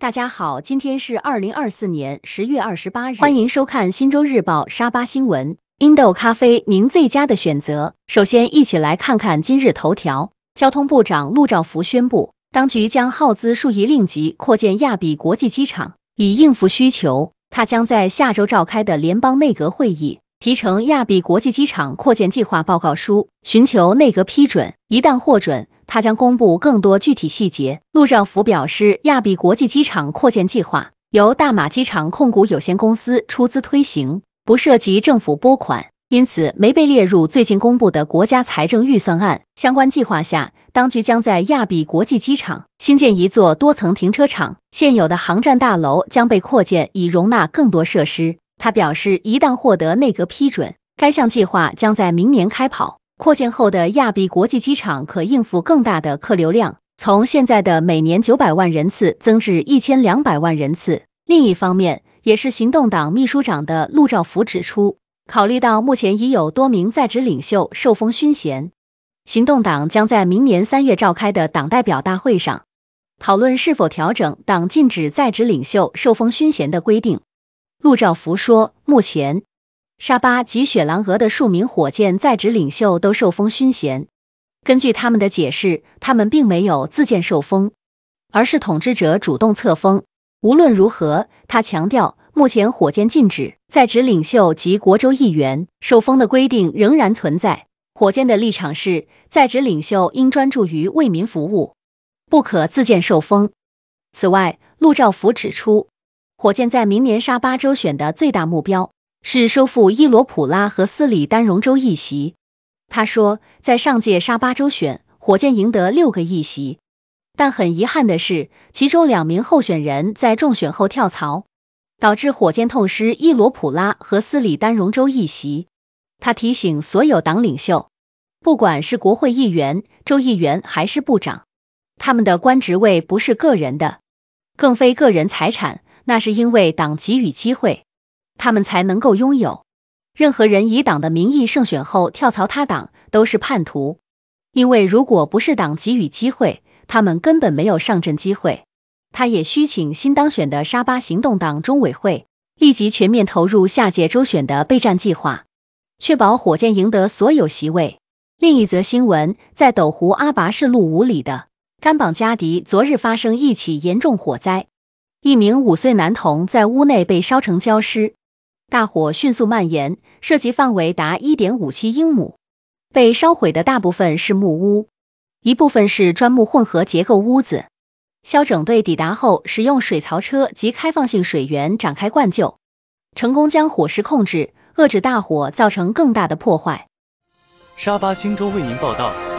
大家好，今天是二零二四年十月二十八日，欢迎收看《新州日报》沙巴新闻，Indo 咖啡，您最佳的选择。首先，一起来看看今日头条。交通部长陆兆福宣布，当局将耗资数亿令吉扩建亚庇国际机场，以应付需求。他将在下周召开的联邦内阁会议提呈亚庇国际机场扩建计划报告书，寻求内阁批准。一旦获准，他将公布更多具体细节。陆兆福表示，亚庇国际机场扩建计划由大马机场控股有限公司出资推行，不涉及政府拨款，因此没被列入最近公布的国家财政预算案相关计划下。当局将在亚庇国际机场新建一座多层停车场，现有的航站大楼将被扩建，以容纳更多设施。他表示，一旦获得内阁批准，该项计划将在明年开跑。扩建后的亚庇国际机场可应付更大的客流量，从现在的每年九百万人次增至一千两百万人次。另一方面，也是行动党秘书长的陆兆福指出，考虑到目前已有多名在职领袖受封勋衔，行动党将在明年三月召开的党代表大会上讨论是否调整党禁止在职领袖受封勋衔的规定。陆兆福说，目前。沙巴及雪狼俄的数名火箭在职领袖都受封勋衔。根据他们的解释，他们并没有自荐受封，而是统治者主动册封。无论如何，他强调，目前火箭禁止在职领袖及国州议员受封的规定仍然存在。火箭的立场是，在职领袖应专注于为民服务，不可自荐受封。此外，陆兆福指出，火箭在明年沙巴州选的最大目标。是收复伊罗普拉和斯里丹戎州一席。他说，在上届沙巴州选，火箭赢得六个议席，但很遗憾的是，其中两名候选人在中选后跳槽，导致火箭痛失伊罗普拉和斯里丹戎州一席。他提醒所有党领袖，不管是国会议员、州议员还是部长，他们的官职位不是个人的，更非个人财产，那是因为党给予机会。他们才能够拥有。任何人以党的名义胜选后跳槽他党都是叛徒，因为如果不是党给予机会，他们根本没有上阵机会。他也需请新当选的沙巴行动党中委会立即全面投入下届州选的备战计划，确保火箭赢得所有席位。另一则新闻在斗湖阿拔士路五里的甘榜加迪昨日发生一起严重火灾，一名五岁男童在屋内被烧成焦尸。大火迅速蔓延，涉及范围达1.57英亩。被烧毁的大部分是木屋，一部分是砖木混合结构屋子。消整队抵达后，使用水槽车及开放性水源展开灌救，成功将火势控制，遏制大火造成更大的破坏。沙巴星洲为您报道。